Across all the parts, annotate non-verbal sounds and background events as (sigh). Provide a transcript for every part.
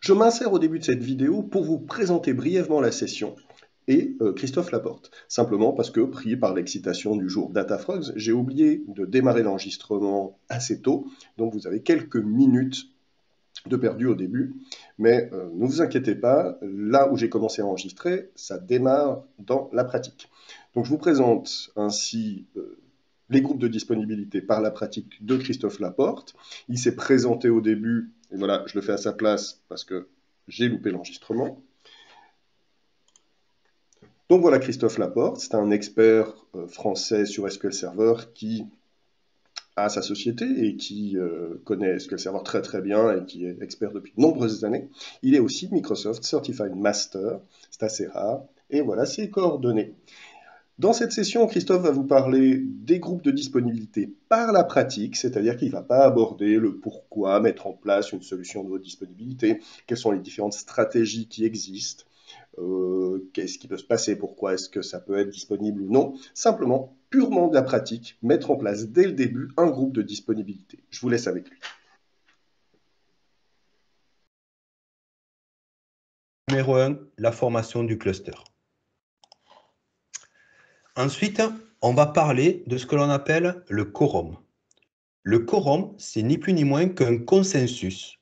Je m'insère au début de cette vidéo pour vous présenter brièvement la session et euh, Christophe Laporte. Simplement parce que, pris par l'excitation du jour DataFrogs, j'ai oublié de démarrer l'enregistrement assez tôt, donc vous avez quelques minutes de perdu au début, mais euh, ne vous inquiétez pas, là où j'ai commencé à enregistrer, ça démarre dans la pratique. Donc je vous présente ainsi euh, les groupes de disponibilité par la pratique de Christophe Laporte. Il s'est présenté au début et voilà, je le fais à sa place parce que j'ai loupé l'enregistrement. Donc voilà Christophe Laporte, c'est un expert euh, français sur SQL Server qui a sa société et qui euh, connaît SQL Server très très bien et qui est expert depuis de nombreuses années. Il est aussi Microsoft Certified Master, c'est assez rare. Et voilà ses coordonnées. Dans cette session, Christophe va vous parler des groupes de disponibilité par la pratique, c'est-à-dire qu'il ne va pas aborder le pourquoi mettre en place une solution de haute disponibilité, quelles sont les différentes stratégies qui existent, euh, qu'est-ce qui peut se passer, pourquoi est-ce que ça peut être disponible ou non, simplement purement de la pratique, mettre en place dès le début un groupe de disponibilité. Je vous laisse avec lui. Numéro 1, la formation du cluster. Ensuite, on va parler de ce que l'on appelle le quorum. Le quorum, c'est ni plus ni moins qu'un consensus.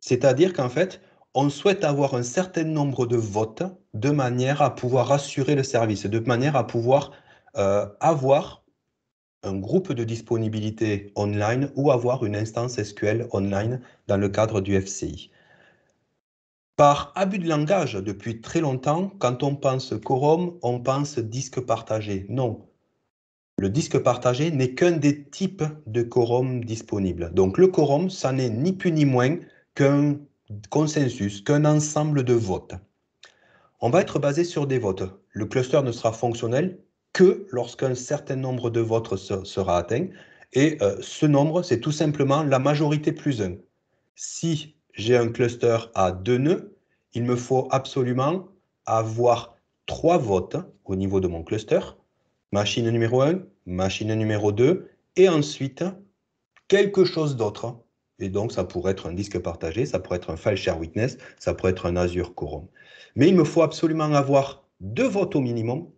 C'est-à-dire qu'en fait, on souhaite avoir un certain nombre de votes de manière à pouvoir assurer le service, de manière à pouvoir euh, avoir un groupe de disponibilité online ou avoir une instance SQL online dans le cadre du FCI. Par abus de langage, depuis très longtemps, quand on pense quorum, on pense disque partagé. Non, le disque partagé n'est qu'un des types de quorum disponibles. Donc le quorum, ça n'est ni plus ni moins qu'un consensus, qu'un ensemble de votes. On va être basé sur des votes. Le cluster ne sera fonctionnel que lorsqu'un certain nombre de votes sera atteint. Et euh, ce nombre, c'est tout simplement la majorité plus 1. Si j'ai un cluster à deux nœuds, il me faut absolument avoir trois votes au niveau de mon cluster. Machine numéro 1, machine numéro 2, et ensuite quelque chose d'autre. Et donc, ça pourrait être un disque partagé, ça pourrait être un file share witness, ça pourrait être un Azure Quorum. Mais il me faut absolument avoir deux votes au minimum,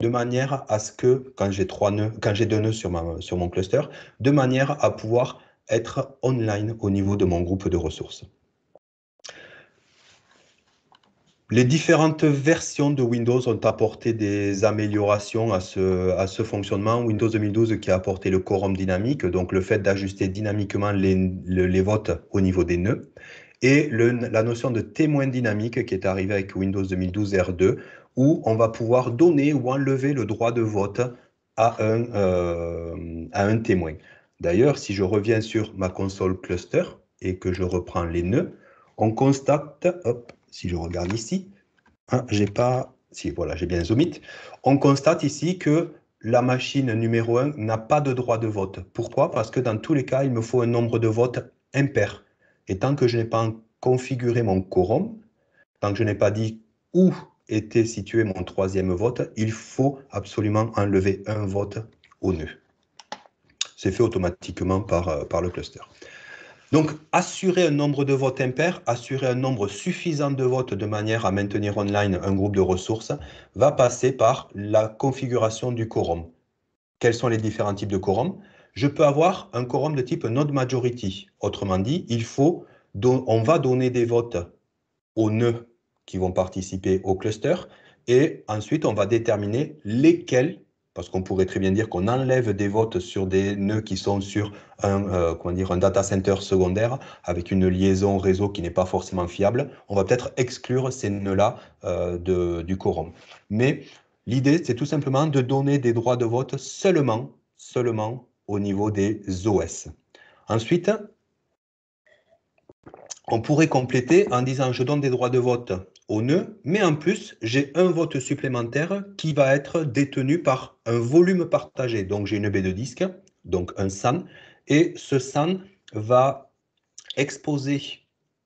de manière à ce que, quand j'ai trois nœuds, quand j'ai deux nœuds sur mon cluster, de manière à pouvoir être online au niveau de mon groupe de ressources. Les différentes versions de Windows ont apporté des améliorations à ce, fonctionnement. Windows 2012 qui a apporté le quorum dynamique, donc le fait d'ajuster dynamiquement les, votes au niveau des nœuds, et la notion de témoin dynamique qui est arrivée avec Windows 2012 R2, où on va pouvoir donner ou enlever le droit de vote à un, euh, à un témoin. D'ailleurs, si je reviens sur ma console cluster et que je reprends les nœuds, on constate si je regarde ici, hein, j'ai pas, voilà, j'ai bien zoomé. on constate ici que la machine numéro 1 n'a pas de droit de vote. Pourquoi Parce que dans tous les cas, il me faut un nombre de votes impair. Et tant que je n'ai pas configuré mon quorum, tant que je n'ai pas dit où était situé mon troisième vote, il faut absolument enlever un vote au nœud. C'est fait automatiquement par euh, le cluster. Donc, assurer un nombre de votes impairs, assurer un nombre suffisant de votes de manière à maintenir online un groupe de ressources, va passer par la configuration du quorum. Quels sont les différents types de quorum Je peux avoir un quorum de type node majority. Autrement dit, il faut, on va donner des votes aux nœuds qui vont participer au cluster, et ensuite on va déterminer lesquels parce qu'on pourrait très bien dire qu'on enlève des votes sur des nœuds qui sont sur un, euh, dire, un data center secondaire avec une liaison réseau qui n'est pas forcément fiable. On va peut-être exclure ces nœuds-là euh, du quorum. Mais l'idée, c'est tout simplement de donner des droits de vote seulement, seulement au niveau des OS. Ensuite, on pourrait compléter en disant je donne des droits de vote au nœud, mais en plus, j'ai un vote supplémentaire qui va être détenu par un volume partagé. Donc j'ai une baie de disque, donc un SAN, et ce SAN va exposer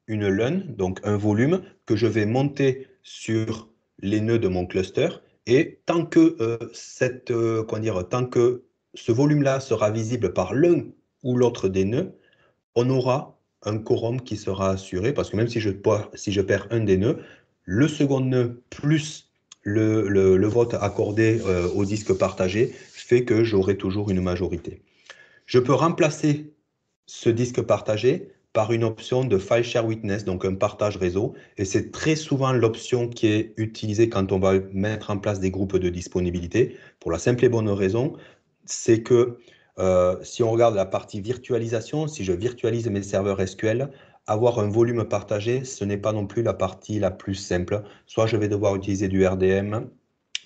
une LUN, donc un volume, que je vais monter sur les nœuds de mon cluster, et tant que, euh, cette, euh, dire, tant que ce volume-là sera visible par l'un ou l'autre des nœuds, on aura un quorum qui sera assuré, parce que même si je, si je perds un des nœuds, le second nœud plus le, vote accordé euh, au disque partagé fait que j'aurai toujours une majorité. Je peux remplacer ce disque partagé par une option de file share witness, donc un partage réseau. Et c'est très souvent l'option qui est utilisée quand on va mettre en place des groupes de disponibilité, pour la simple et bonne raison, c'est que euh, si on regarde la partie virtualisation, si je virtualise mes serveurs SQL, avoir un volume partagé, ce n'est pas non plus la partie la plus simple. Soit je vais devoir utiliser du RDM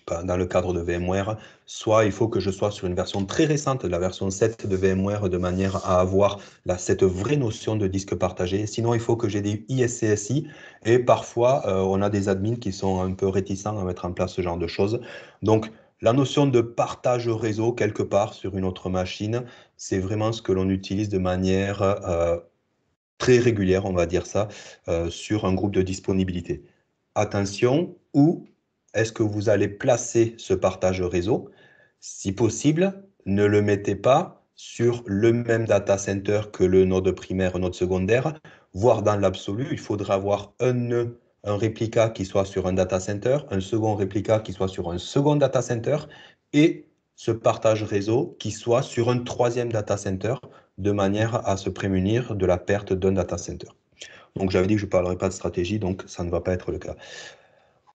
ben, dans le cadre de VMware, soit il faut que je sois sur une version très récente, la version 7 de VMware, de manière à avoir cette vraie notion de disque partagé. Sinon, il faut que j'ai des ISCSI et parfois, euh, on a des admins qui sont un peu réticents à mettre en place ce genre de choses. Donc, la notion de partage réseau quelque part sur une autre machine, c'est vraiment ce que l'on utilise de manière euh, très régulière, on va dire ça, euh, sur un groupe de disponibilité. Attention, où est-ce que vous allez placer ce partage réseau Si possible, ne le mettez pas sur le même data center que le node primaire, le node secondaire, voire dans l'absolu, il faudra avoir un nœud un réplica qui soit sur un data center, un second réplica qui soit sur un second data center et ce partage réseau qui soit sur un troisième data center de manière à se prémunir de la perte d'un data center. Donc j'avais dit que je ne parlerai pas de stratégie, donc ça ne va pas être le cas.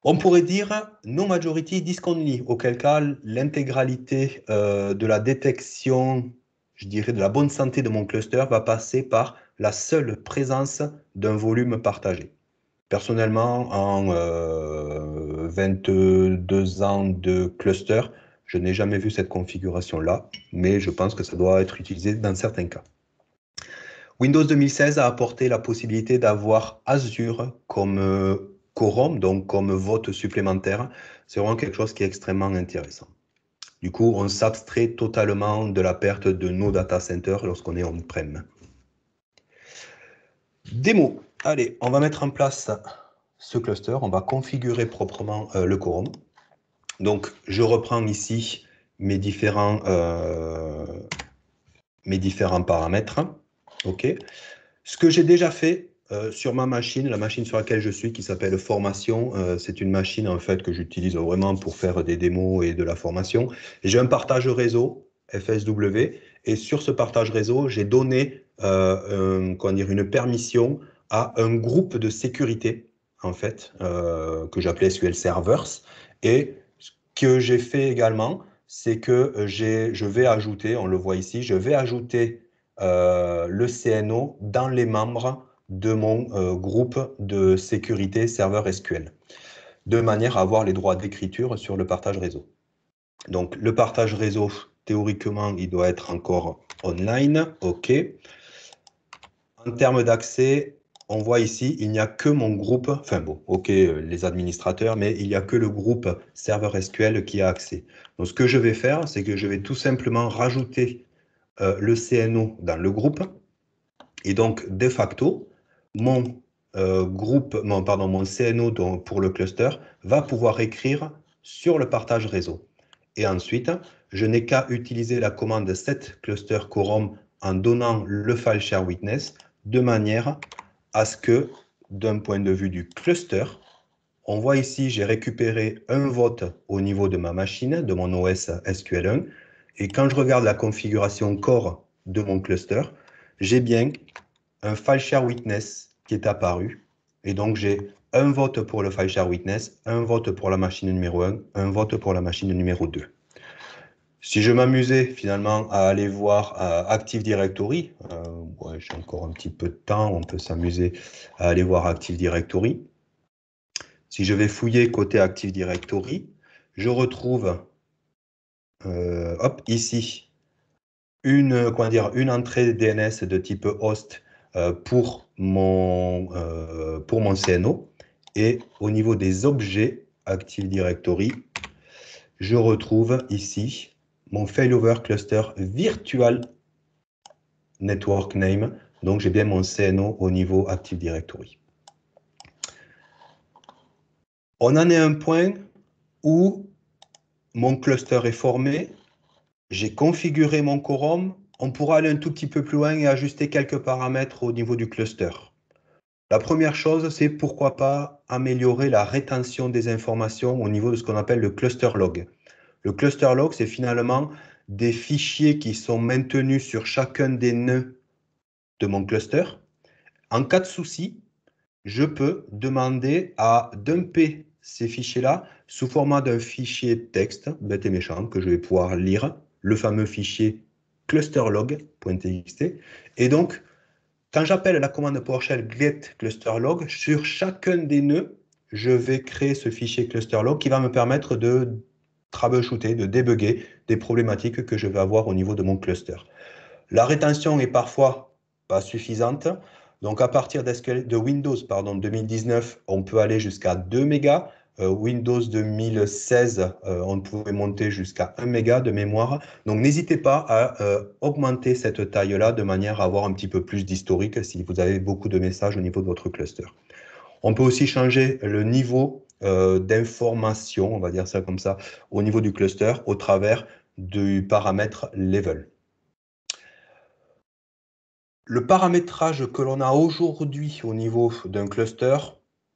On pourrait dire no majority disk auquel cas l'intégralité euh, de la détection, je dirais, de la bonne santé de mon cluster va passer par la seule présence d'un volume partagé. Personnellement, en 22 euh, ans de cluster, je n'ai jamais vu cette configuration-là, mais je pense que ça doit être utilisé dans certains cas. Windows 2016 a apporté la possibilité d'avoir Azure comme euh, quorum, donc comme vote supplémentaire. C'est vraiment quelque chose qui est extrêmement intéressant. Du coup, on s'abstrait totalement de la perte de nos data centers lorsqu'on est on-prem. Démo. Allez, on va mettre en place ce cluster. On va configurer proprement euh, le quorum. Donc, je reprends ici mes différents, euh, mes différents paramètres. OK Ce que j'ai déjà fait euh, sur ma machine, la machine sur laquelle je suis, qui s'appelle Formation, euh, c'est une machine en fait que j'utilise vraiment pour faire des démos et de la formation. J'ai un partage réseau, FSW, et sur ce partage réseau, j'ai donné dire, une permission à un groupe de sécurité, en fait, que j'appelais SQL Servers, et que j'ai fait également, c'est que euh, je vais ajouter, on le voit ici, je vais ajouter euh, le CNO dans les membres de mon euh, groupe de sécurité serveur SQL, de manière à avoir les droits d'écriture sur le partage réseau. Donc le partage réseau, théoriquement, il doit être encore online, OK. En termes d'accès, on voit ici, il n'y a que mon groupe, enfin bon, ok, euh, les administrateurs, mais il n'y a que le groupe serveur SQL qui a accès. Donc, ce que je vais faire, c'est que je vais tout simplement rajouter euh, le CNO dans le groupe. Et donc, de facto, mon euh, groupe, mon, pardon, mon CNO pour le cluster va pouvoir écrire sur le partage réseau. Et ensuite, je n'ai qu'à utiliser la commande set cluster quorum en donnant le file share witness de manière à ce que, d'un point de vue du cluster, on voit ici, j'ai récupéré un vote au niveau de ma machine, de mon OS SQL1, et quand je regarde la configuration core de mon cluster, j'ai bien un file share witness qui est apparu, et donc j'ai un vote pour le file witness, un vote pour la machine numéro 1, un vote pour la machine numéro 2 si je m'amusais finalement à aller voir euh, Active Directory, euh, j'ai encore un petit peu de temps, on peut s'amuser à aller voir Active Directory. Si je vais fouiller côté Active Directory, je retrouve euh, hop, ici une, une entrée DNS de type host pour, mon, pour mon CNO. Et au niveau des objets Active Directory, je retrouve ici mon failover cluster virtual network name. Donc, j'ai bien mon CNO au niveau Active Directory. On en est à un point où mon cluster est formé, j'ai configuré mon quorum, on pourra aller un tout petit peu plus loin et ajuster quelques paramètres au niveau du cluster. La première chose, c'est pourquoi pas améliorer la rétention des informations au niveau de ce qu'on appelle le cluster log. Le cluster log, c'est finalement des fichiers qui sont maintenus sur chacun des nœuds de mon cluster. En cas de souci, je peux demander à dumper ces fichiers-là sous format d'un fichier texte, bête et méchant, que je vais pouvoir lire, le fameux fichier clusterlog.txt. Et donc, quand j'appelle la commande PowerShell get clusterlog, sur chacun des nœuds, je vais créer ce fichier clusterlog qui va me permettre de troubleshooter, de débugger des problématiques que je vais avoir au niveau de mon cluster. La rétention est parfois pas suffisante. Donc à partir de Windows pardon, 2019, on peut aller jusqu'à 2 mégas. Euh, Windows 2016, euh, on pouvait monter jusqu'à 1 méga de mémoire. Donc n'hésitez pas à euh, augmenter cette taille-là de manière à avoir un petit peu plus d'historique si vous avez beaucoup de messages au niveau de votre cluster. On peut aussi changer le niveau euh, d'information, on va dire ça comme ça, au niveau du cluster au travers du paramètre level. Le paramétrage que l'on a aujourd'hui au niveau d'un cluster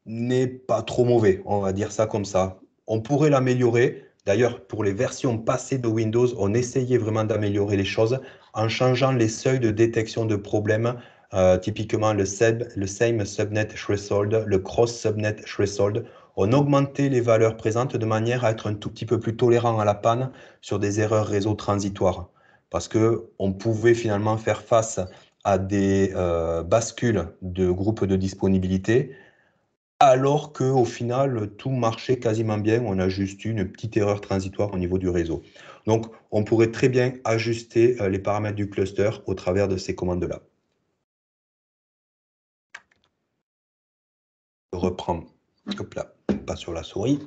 n'est pas trop mauvais, on va dire ça comme ça. On pourrait l'améliorer. D'ailleurs, pour les versions passées de Windows, on essayait vraiment d'améliorer les choses en changeant les seuils de détection de problèmes euh, typiquement le, SEB, le same subnet threshold, le cross subnet threshold on augmentait les valeurs présentes de manière à être un tout petit peu plus tolérant à la panne sur des erreurs réseau transitoires. Parce qu'on pouvait finalement faire face à des euh, bascules de groupes de disponibilité, alors qu'au final, tout marchait quasiment bien. On a juste eu une petite erreur transitoire au niveau du réseau. Donc, on pourrait très bien ajuster euh, les paramètres du cluster au travers de ces commandes-là. reprends Hop là, pas sur la souris.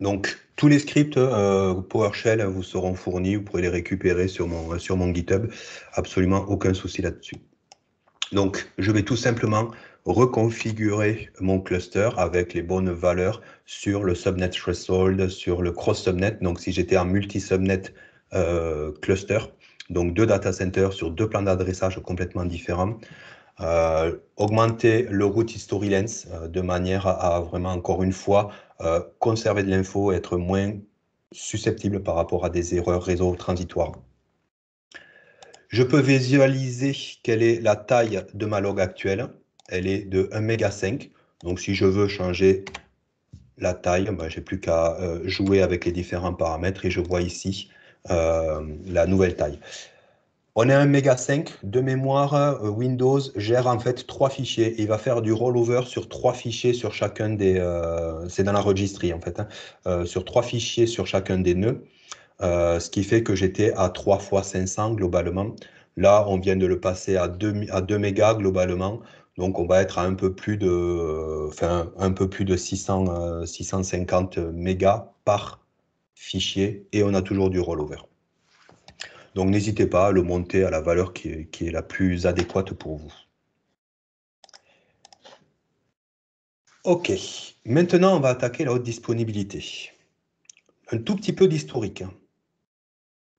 Donc, tous les scripts euh, PowerShell vous seront fournis, vous pourrez les récupérer sur mon, sur mon GitHub, absolument aucun souci là-dessus. Donc, je vais tout simplement reconfigurer mon cluster avec les bonnes valeurs sur le subnet threshold, sur le cross-subnet. Donc, si j'étais en multi-subnet euh, cluster, donc deux data centers sur deux plans d'adressage complètement différents, euh, augmenter le route history lens euh, de manière à, vraiment, encore une fois, euh, conserver de l'info, être moins susceptible par rapport à des erreurs réseau transitoires. Je peux visualiser quelle est la taille de ma log actuelle. Elle est de 1,5 méga. Donc si je veux changer la taille, je bah, j'ai plus qu'à jouer avec les différents paramètres et je vois ici la nouvelle taille. On est un méga 5 de mémoire. Euh, Windows gère en fait trois fichiers. Il va faire du rollover sur trois fichiers sur chacun des. Euh, c'est dans la registrie en fait. Hein. Euh, sur trois fichiers sur chacun des nœuds. ce qui fait que j'étais à 3 fois 500 globalement. Là, on vient de le passer à 2, à mégas globalement. Donc, on va être à un peu plus de, enfin, un peu plus de 650 mégas par fichier et on a toujours du rollover. Donc n'hésitez pas à le monter à la valeur qui est, la plus adéquate pour vous. OK. Maintenant, on va attaquer la haute disponibilité. Un tout petit peu d'historique. Hein.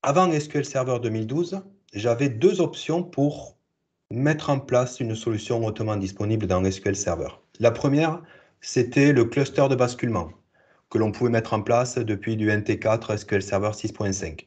Avant SQL Server 2012, j'avais deux options pour mettre en place une solution hautement disponible dans SQL Server. La première, c'était le cluster de basculement que l'on pouvait mettre en place depuis du NT4 SQL Server 6.5.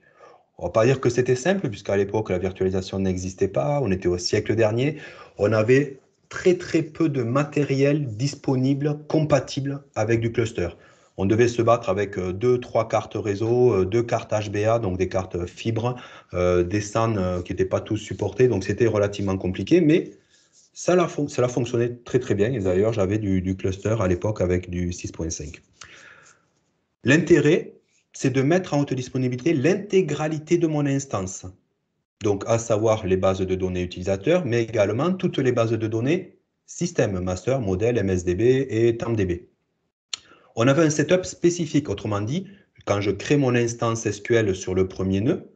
On va pas dire que c'était simple, puisqu'à l'époque, la virtualisation n'existait pas. On était au siècle dernier. On avait très, très peu de matériel disponible, compatible avec du cluster. On devait se battre avec euh, deux, trois cartes réseau, euh, deux cartes HBA, donc des cartes fibres, euh, des SAN qui n'étaient pas tous supportés, donc c'était relativement compliqué, mais ça ça fonctionnait très très bien. Et d'ailleurs, j'avais du, cluster à l'époque avec du 6.5. L'intérêt, c'est de mettre en haute disponibilité l'intégralité de mon instance. Donc, à savoir les bases de données utilisateurs, mais également toutes les bases de données système, master, modèle, MSDB et TAMDB. On avait un setup spécifique, autrement dit, quand je crée mon instance SQL sur le premier nœud,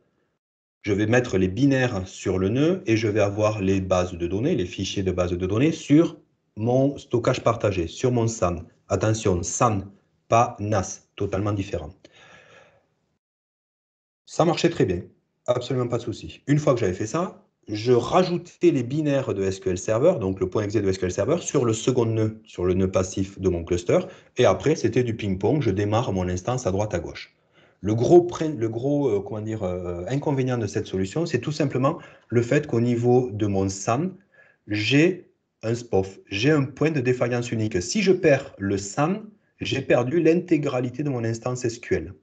je vais mettre les binaires sur le nœud et je vais avoir les bases de données, les fichiers de bases de données sur mon stockage partagé, sur mon SAN. Attention, SAN, pas NAS, totalement différent. Ça marchait très bien, absolument pas de souci. Une fois que j'avais fait ça, je rajoutais les binaires de SQL Server, donc le point exe de SQL Server, sur le second nœud, sur le nœud passif de mon cluster. Et après, c'était du ping-pong, je démarre mon instance à droite à gauche. Le gros, le gros euh, comment dire, euh, inconvénient de cette solution, c'est tout simplement le fait qu'au niveau de mon SAN, j'ai un SPOF, j'ai un point de défaillance unique. Si je perds le SAN, j'ai perdu l'intégralité de mon instance SQL.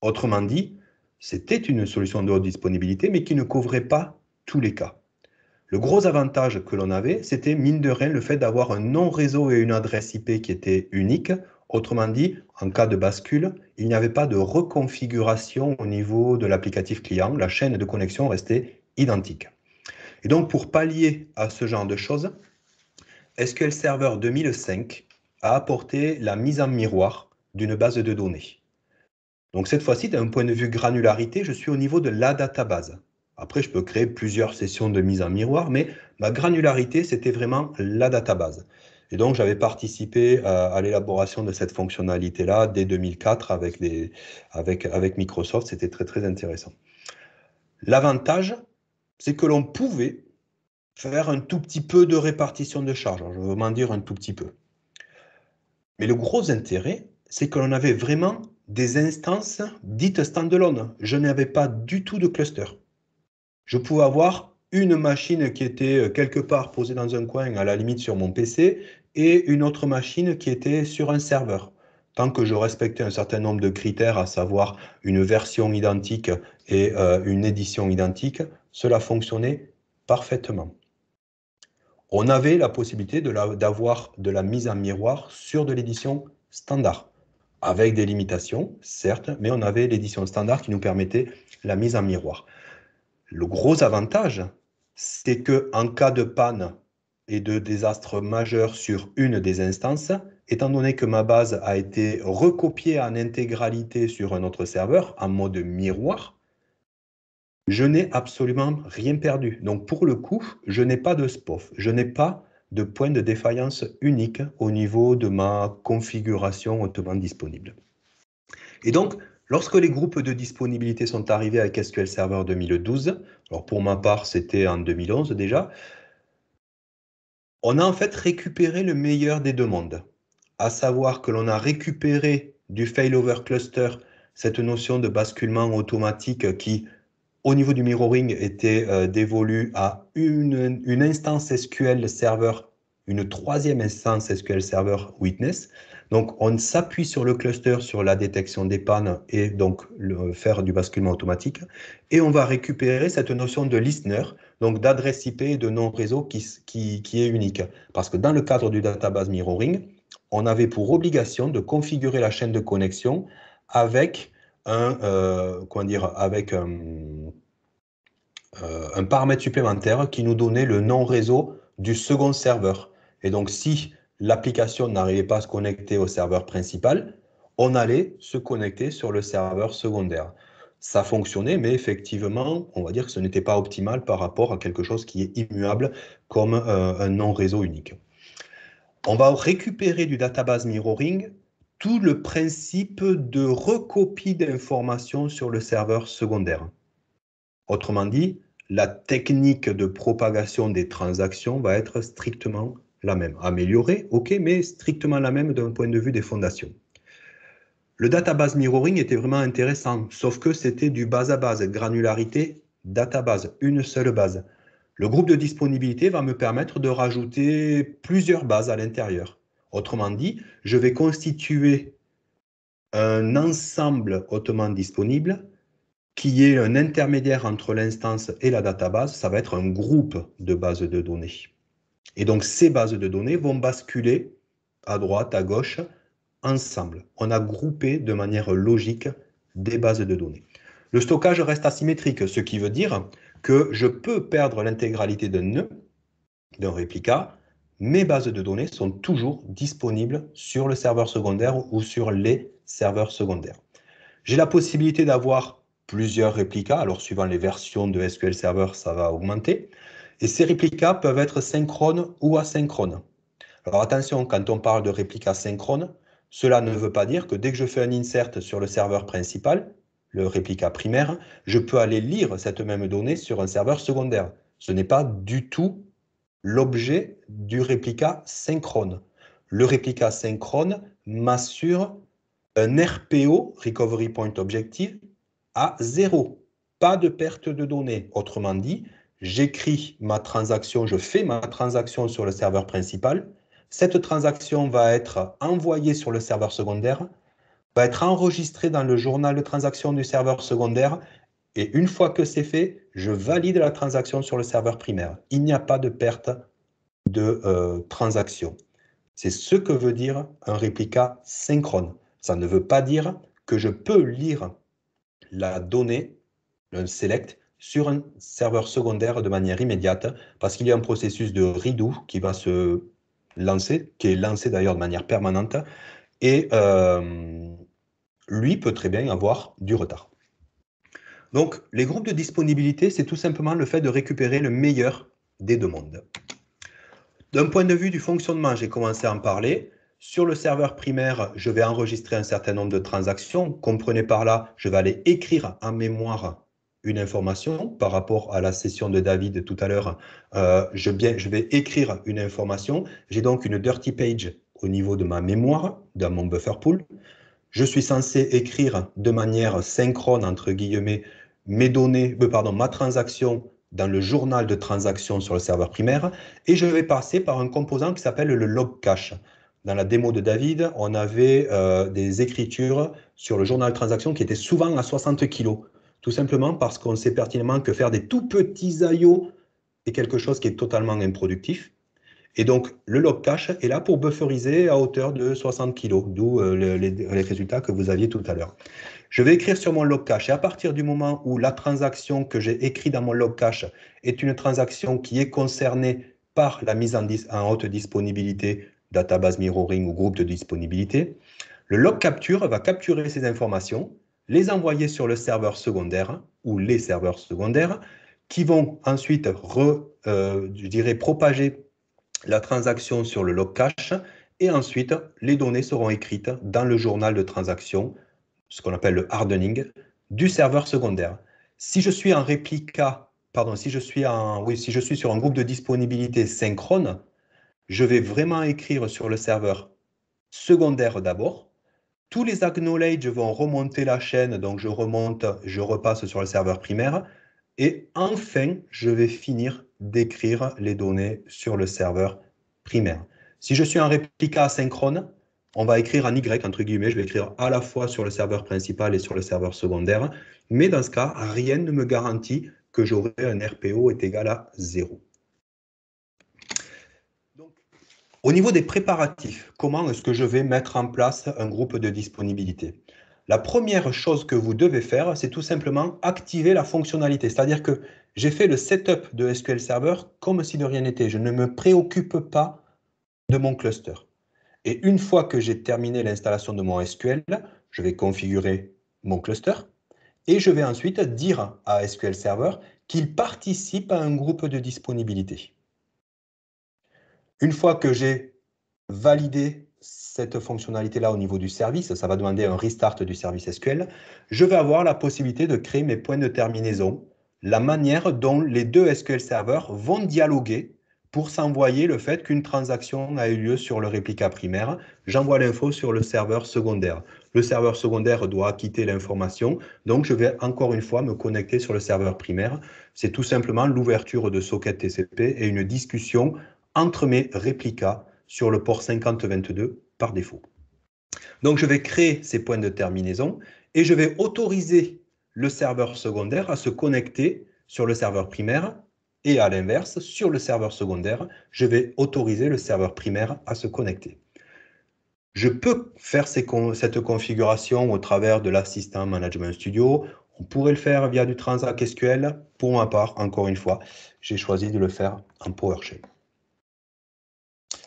Autrement dit, c'était une solution de haute disponibilité, mais qui ne couvrait pas tous les cas. Le gros avantage que l'on avait, c'était mine de rien le fait d'avoir un nom réseau et une adresse IP qui étaient uniques. Autrement dit, en cas de bascule, il n'y avait pas de reconfiguration au niveau de l'applicatif client. La chaîne de connexion restait identique. Et donc, pour pallier à ce genre de choses, SQL Server 2005 a apporté la mise en miroir d'une base de données. Donc cette fois-ci, d'un point de vue granularité, je suis au niveau de la database. Après, je peux créer plusieurs sessions de mise en miroir, mais ma granularité, c'était vraiment la database. Et donc, j'avais participé euh, à, l'élaboration de cette fonctionnalité-là dès 2004 avec, avec, avec Microsoft. C'était très, très intéressant. L'avantage, c'est que l'on pouvait faire un tout petit peu de répartition de charges. je veux m'en dire un tout petit peu. Mais le gros intérêt, c'est que l'on avait vraiment des instances dites standalone. Je n'avais pas du tout de cluster. Je pouvais avoir une machine qui était euh, quelque part posée dans un coin, à la limite sur mon PC, et une autre machine qui était sur un serveur. Tant que je respectais un certain nombre de critères, à savoir une version identique et euh, une édition identique, cela fonctionnait parfaitement. On avait la possibilité d'avoir de, de la mise en miroir sur de l'édition standard avec des limitations, certes, mais on avait l'édition standard qui nous permettait la mise en miroir. Le gros avantage, c'est que en cas de panne et de désastre majeur sur une des instances, étant donné que ma base a été recopiée en intégralité sur un autre serveur en mode miroir, je n'ai absolument rien perdu. Donc pour le coup, je n'ai pas de SPOF, je n'ai pas de points de défaillance unique au niveau de ma configuration hautement disponible. Et donc, lorsque les groupes de disponibilité sont arrivés avec SQL Server 2012, alors pour ma part c'était en 2011 déjà, on a en fait récupéré le meilleur des deux mondes, à savoir que l'on a récupéré du failover cluster cette notion de basculement automatique qui au niveau du mirroring était euh, dévolu à une, instance SQL Server, une troisième instance SQL Server Witness. Donc, on s'appuie sur le cluster, sur la détection des pannes et donc le, faire du basculement automatique. Et on va récupérer cette notion de listener, donc d'adresse IP et de nom réseau qui, est unique. Parce que dans le cadre du database mirroring, on avait pour obligation de configurer la chaîne de connexion avec un, euh, dire, avec euh, euh, un, paramètre supplémentaire qui nous donnait le nom réseau du second serveur. Et donc, si l'application n'arrivait pas à se connecter au serveur principal, on allait se connecter sur le serveur secondaire. Ça fonctionnait, mais effectivement, on va dire que ce n'était pas optimal par rapport à quelque chose qui est immuable comme un nom réseau unique. On va récupérer du database mirroring tout le principe de recopie d'informations sur le serveur secondaire. Autrement dit, la technique de propagation des transactions va être strictement la même. Améliorée, ok, mais strictement la même d'un point de vue des fondations. Le database mirroring était vraiment intéressant, sauf que c'était du base à base, granularité, database, une seule base. Le groupe de disponibilité va me permettre de rajouter plusieurs bases à l'intérieur. Autrement dit, je vais constituer un ensemble hautement disponible qui est un intermédiaire entre l'instance et la database. Ça va être un groupe de bases de données. Et donc, ces bases de données vont basculer à droite, à gauche, ensemble. On a groupé de manière logique des bases de données. Le stockage reste asymétrique, ce qui veut dire que je peux perdre l'intégralité d'un nœud, d'un réplica, mes bases de données sont toujours disponibles sur le serveur secondaire ou sur les serveurs secondaires. J'ai la possibilité d'avoir plusieurs réplicas, alors suivant les versions de SQL Server, ça va augmenter, et ces réplicas peuvent être synchrones ou asynchrones. Alors attention, quand on parle de réplica synchrone, cela ne veut pas dire que dès que je fais un insert sur le serveur principal, le réplica primaire, je peux aller lire cette même donnée sur un serveur secondaire. Ce n'est pas du tout l'objet du réplica synchrone. Le réplica synchrone m'assure un RPO, Recovery Point Objective, à zéro. Pas de perte de données. Autrement dit, j'écris ma transaction, je fais ma transaction sur le serveur principal. Cette transaction va être envoyée sur le serveur secondaire, va être enregistrée dans le journal de transaction du serveur secondaire et une fois que c'est fait, je valide la transaction sur le serveur primaire. Il n'y a pas de perte de euh, transaction. C'est ce que veut dire un réplica synchrone. Ça ne veut pas dire que je peux lire la donnée, le select, sur un serveur secondaire de manière immédiate, parce qu'il y a un processus de redo qui va se lancer, qui est lancé d'ailleurs de manière permanente, et euh, lui peut très bien avoir du retard. Donc, les groupes de disponibilité, c'est tout simplement le fait de récupérer le meilleur des demandes. D'un point de vue du fonctionnement, j'ai commencé à en parler. Sur le serveur primaire, je vais enregistrer un certain nombre de transactions. Comprenez par là, je vais aller écrire en mémoire une information par rapport à la session de David tout à l'heure. Euh, je, je vais écrire une information. J'ai donc une dirty page au niveau de ma mémoire, dans mon buffer pool. Je suis censé écrire de manière synchrone, entre guillemets, données, euh, pardon, ma transaction dans le journal de transaction sur le serveur primaire et je vais passer par un composant qui s'appelle le log cache. Dans la démo de David, on avait euh, des écritures sur le journal de transaction qui étaient souvent à 60 kilos, tout simplement parce qu'on sait pertinemment que faire des tout petits IO est quelque chose qui est totalement improductif. Et donc, le log cache est là pour bufferiser à hauteur de 60 kilos, d'où euh, les, les résultats que vous aviez tout à l'heure. Je vais écrire sur mon log cache et à partir du moment où la transaction que j'ai écrite dans mon log cache est une transaction qui est concernée par la mise en, haute disponibilité, database mirroring ou groupe de disponibilité, le log capture va capturer ces informations, les envoyer sur le serveur secondaire ou les serveurs secondaires qui vont ensuite, euh, dirais, propager la transaction sur le log cache et ensuite, les données seront écrites dans le journal de transaction ce qu'on appelle le hardening, du serveur secondaire. Si je suis en réplica, pardon, si je suis, oui, si je suis sur un groupe de disponibilité synchrone, je vais vraiment écrire sur le serveur secondaire d'abord. Tous les acknowledge vont remonter la chaîne, donc je remonte, je repasse sur le serveur primaire. Et enfin, je vais finir d'écrire les données sur le serveur primaire. Si je suis un réplica synchrone, on va écrire en Y, entre guillemets, je vais écrire à la fois sur le serveur principal et sur le serveur secondaire, mais dans ce cas, rien ne me garantit que j'aurai un RPO est égal à zéro. Donc, au niveau des préparatifs, comment est-ce que je vais mettre en place un groupe de disponibilité La première chose que vous devez faire, c'est tout simplement activer la fonctionnalité, c'est-à-dire que j'ai fait le setup de SQL Server comme si de rien n'était. Je ne me préoccupe pas de mon cluster. Et une fois que j'ai terminé l'installation de mon SQL, je vais configurer mon cluster et je vais ensuite dire à SQL Server qu'il participe à un groupe de disponibilité. Une fois que j'ai validé cette fonctionnalité-là au niveau du service, ça va demander un restart du service SQL, je vais avoir la possibilité de créer mes points de terminaison, la manière dont les deux SQL serveurs vont dialoguer pour s'envoyer le fait qu'une transaction a eu lieu sur le réplica primaire. J'envoie l'info sur le serveur secondaire. Le serveur secondaire doit quitter l'information, donc je vais encore une fois me connecter sur le serveur primaire. C'est tout simplement l'ouverture de socket TCP et une discussion entre mes réplicas sur le port 5022 par défaut. Donc je vais créer ces points de terminaison et je vais autoriser le serveur secondaire à se connecter sur le serveur primaire et à l'inverse, sur le serveur secondaire, je vais autoriser le serveur primaire à se connecter. Je peux faire cette configuration au travers de l'assistant Management Studio. On pourrait le faire via du Transact SQL. Pour ma part, encore une fois, j'ai choisi de le faire en PowerShell.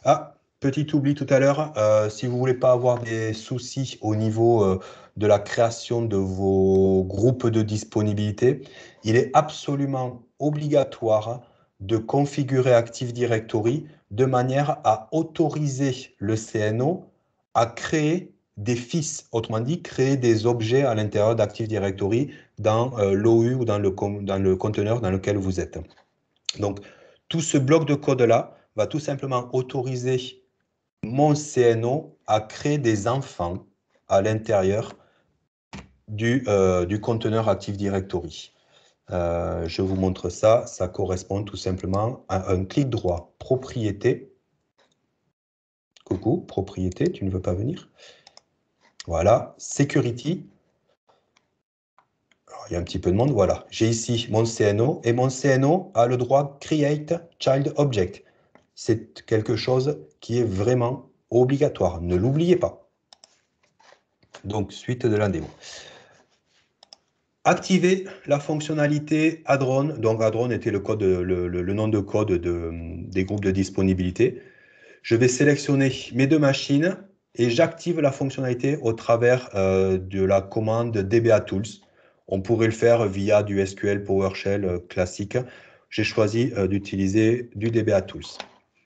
Ah, petit oubli tout à l'heure, euh, si vous voulez pas avoir des soucis au niveau euh, de la création de vos groupes de disponibilité, il est absolument obligatoire de configurer Active Directory de manière à autoriser le CNO à créer des fils, autrement dit, créer des objets à l'intérieur d'Active Directory dans euh, l'OU ou dans le, conteneur dans lequel vous êtes. Donc, tout ce bloc de code-là va tout simplement autoriser mon CNO à créer des enfants à l'intérieur du euh, conteneur Active Directory. Euh, je vous montre ça. Ça correspond tout simplement à un clic droit. Propriété. Coucou, propriété, tu ne veux pas venir. Voilà, security. il y a un petit peu de monde, voilà. J'ai ici mon CNO et mon CNO a le droit create child object. C'est quelque chose qui est vraiment obligatoire. Ne l'oubliez pas. Donc, suite de la démo activer la fonctionnalité Adron. Donc Adron était le, code, le, nom de code des groupes de disponibilité. Je vais sélectionner mes deux machines et j'active la fonctionnalité au travers euh, de la commande DBA Tools. On pourrait le faire via du SQL PowerShell euh, classique. J'ai choisi euh, d'utiliser du DBA Tools.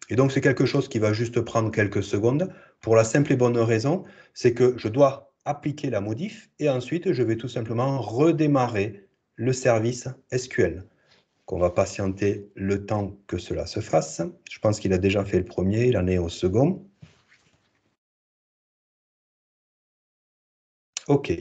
Et donc, c'est quelque chose qui va juste prendre quelques secondes pour la simple et bonne raison, c'est que je dois appliquer la modif et ensuite je vais tout simplement redémarrer le service SQL. Qu'on va patienter le temps que cela se fasse. Je pense qu'il a déjà fait le premier, il en est au second. OK.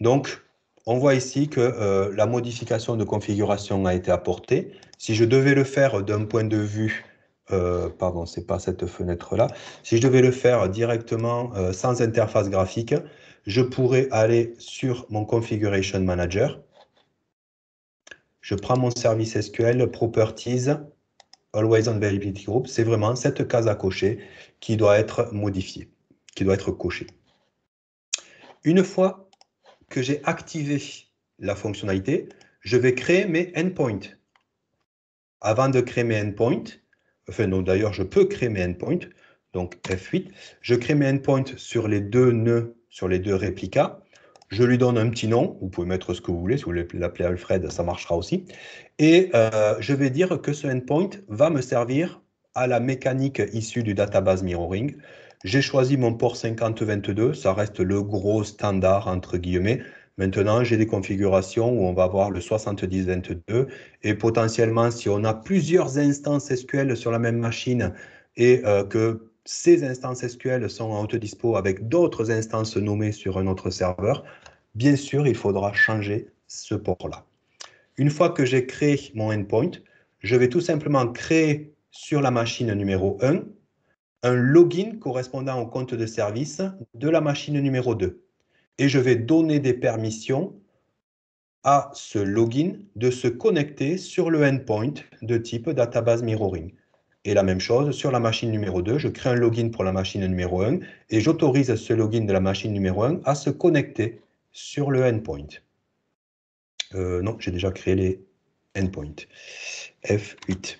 Donc, on voit ici que euh, la modification de configuration a été apportée. Si je devais le faire d'un point de vue euh, pardon, ce n'est pas cette fenêtre-là. Si je devais le faire directement euh, sans interface graphique, je pourrais aller sur mon Configuration Manager. Je prends mon service SQL, Properties, Always on Availability Group. C'est vraiment cette case à cocher qui doit être modifiée, qui doit être cochée. Une fois que j'ai activé la fonctionnalité, je vais créer mes endpoints. Avant de créer mes endpoints, d'ailleurs je peux créer mes endpoints, donc F8, je crée mes endpoints sur les deux nœuds, sur les deux réplicas, je lui donne un petit nom, vous pouvez mettre ce que vous voulez, si vous voulez l'appeler Alfred, ça marchera aussi, et euh, je vais dire que ce endpoint va me servir à la mécanique issue du database mirroring. J'ai choisi mon port 5022, ça reste le gros standard, entre guillemets, Maintenant, j'ai des configurations où on va voir le 7022 et potentiellement, si on a plusieurs instances SQL sur la même machine et euh, que ces instances SQL sont en haute dispo avec d'autres instances nommées sur un autre serveur, bien sûr, il faudra changer ce port-là. Une fois que j'ai créé mon endpoint, je vais tout simplement créer sur la machine numéro 1 un login correspondant au compte de service de la machine numéro 2 et je vais donner des permissions à ce login de se connecter sur le endpoint de type database mirroring. Et la même chose sur la machine numéro 2, je crée un login pour la machine numéro 1 et j'autorise ce login de la machine numéro 1 à se connecter sur le endpoint. Euh, non, j'ai déjà créé les endpoints. F8.